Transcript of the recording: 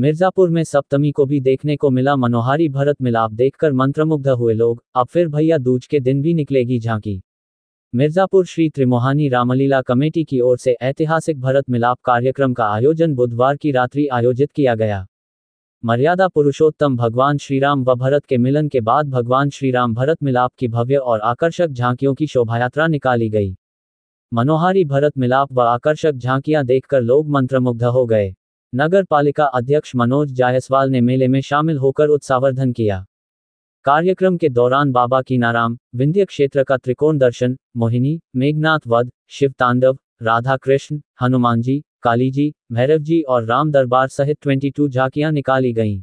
मिर्जापुर में सप्तमी को भी देखने को मिला मनोहारी भरत मिलाप देखकर मंत्रमुग्ध हुए लोग अब फिर भैया दूज के दिन भी निकलेगी झांकी मिर्जापुर श्री त्रिमोहानी रामलीला कमेटी की ओर से ऐतिहासिक भरत मिलाप कार्यक्रम का आयोजन बुधवार की रात्रि आयोजित किया गया मर्यादा पुरुषोत्तम भगवान श्रीराम व भरत के मिलन के बाद भगवान श्रीराम भरत मिलाप की भव्य और आकर्षक झांकियों की शोभायात्रा निकाली गई मनोहारी भरत मिलाप व आकर्षक झांकियां देखकर लोग मंत्रमुग्ध हो गए नगर पालिका अध्यक्ष मनोज जायसवाल ने मेले में शामिल होकर उत्साहवर्धन किया कार्यक्रम के दौरान बाबा की नाराम विंध्य क्षेत्र का त्रिकोण दर्शन मोहिनी मेघनाथ वध शिव तांडव राधा कृष्ण हनुमान जी काली जी भैरव जी और राम दरबार सहित 22 झांकियाँ निकाली गयी